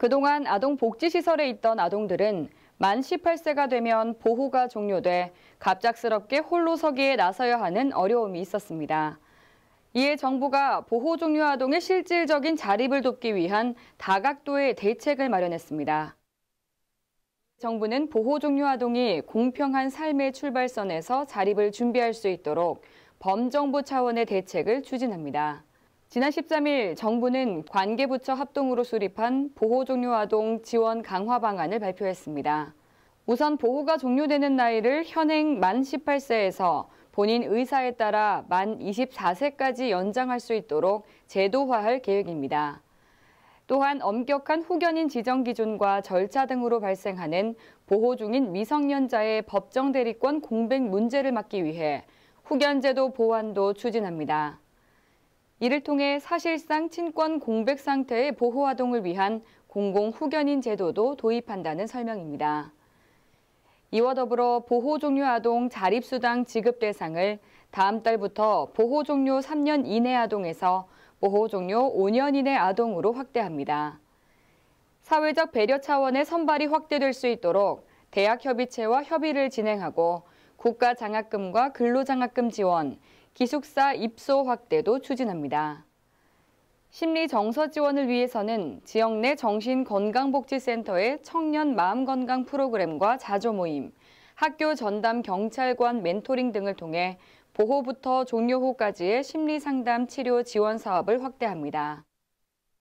그동안 아동복지시설에 있던 아동들은 만 18세가 되면 보호가 종료돼 갑작스럽게 홀로 서기에 나서야 하는 어려움이 있었습니다. 이에 정부가 보호 종료 아동의 실질적인 자립을 돕기 위한 다각도의 대책을 마련했습니다. 정부는 보호 종료 아동이 공평한 삶의 출발선에서 자립을 준비할 수 있도록 범정부 차원의 대책을 추진합니다. 지난 13일 정부는 관계부처 합동으로 수립한 보호 종료 아동 지원 강화 방안을 발표했습니다. 우선 보호가 종료되는 나이를 현행 만 18세에서 본인 의사에 따라 만 24세까지 연장할 수 있도록 제도화할 계획입니다. 또한 엄격한 후견인 지정 기준과 절차 등으로 발생하는 보호 중인 미성년자의 법정 대리권 공백 문제를 막기 위해 후견제도 보완도 추진합니다. 이를 통해 사실상 친권 공백 상태의 보호아동을 위한 공공후견인 제도도 도입한다는 설명입니다. 이와 더불어 보호종료 아동 자립수당 지급 대상을 다음 달부터 보호종료 3년 이내 아동에서 보호종료 5년 이내 아동으로 확대합니다. 사회적 배려 차원의 선발이 확대될 수 있도록 대학협의체와 협의를 진행하고 국가장학금과 근로장학금 지원, 기숙사 입소 확대도 추진합니다. 심리 정서 지원을 위해서는 지역 내 정신건강복지센터의 청년 마음건강 프로그램과 자조 모임, 학교 전담 경찰관 멘토링 등을 통해 보호부터 종료 후까지의 심리상담 치료 지원 사업을 확대합니다.